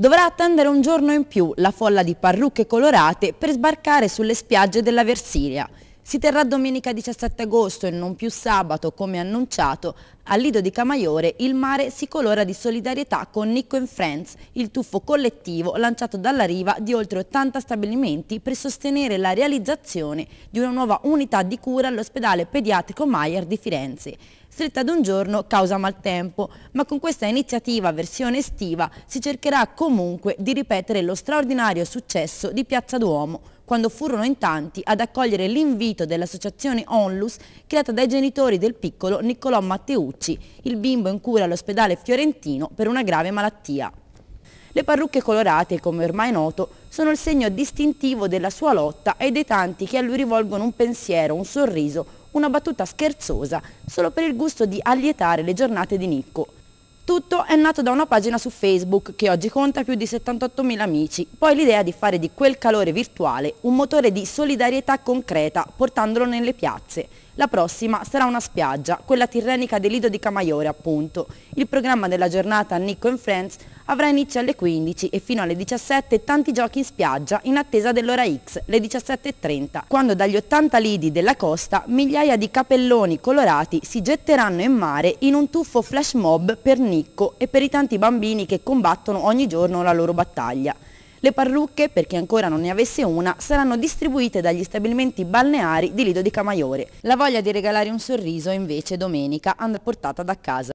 dovrà attendere un giorno in più la folla di parrucche colorate per sbarcare sulle spiagge della Versilia. Si terrà domenica 17 agosto e non più sabato, come annunciato, al Lido di Camaiore il mare si colora di solidarietà con Nico Friends, il tuffo collettivo lanciato dalla riva di oltre 80 stabilimenti per sostenere la realizzazione di una nuova unità di cura all'ospedale pediatrico Maier di Firenze. Stretta ad un giorno causa maltempo, ma con questa iniziativa versione estiva si cercherà comunque di ripetere lo straordinario successo di Piazza Duomo, quando furono in tanti ad accogliere l'invito dell'associazione Onlus creata dai genitori del piccolo Niccolò Matteucci, il bimbo in cura all'ospedale fiorentino per una grave malattia. Le parrucche colorate, come ormai noto, sono il segno distintivo della sua lotta e dei tanti che a lui rivolgono un pensiero, un sorriso, una battuta scherzosa, solo per il gusto di allietare le giornate di Nicco. Tutto è nato da una pagina su Facebook che oggi conta più di 78.000 amici, poi l'idea di fare di quel calore virtuale un motore di solidarietà concreta portandolo nelle piazze. La prossima sarà una spiaggia, quella tirrenica dell'Ido di Camaiore appunto. Il programma della giornata Nico and Friends avrà inizio alle 15 e fino alle 17 tanti giochi in spiaggia in attesa dell'ora X, le 17.30, quando dagli 80 lidi della costa migliaia di capelloni colorati si getteranno in mare in un tuffo flash mob per Nicco e per i tanti bambini che combattono ogni giorno la loro battaglia. Le parrucche, per chi ancora non ne avesse una, saranno distribuite dagli stabilimenti balneari di Lido di Camaiore. La voglia di regalare un sorriso invece domenica andrà portata da casa.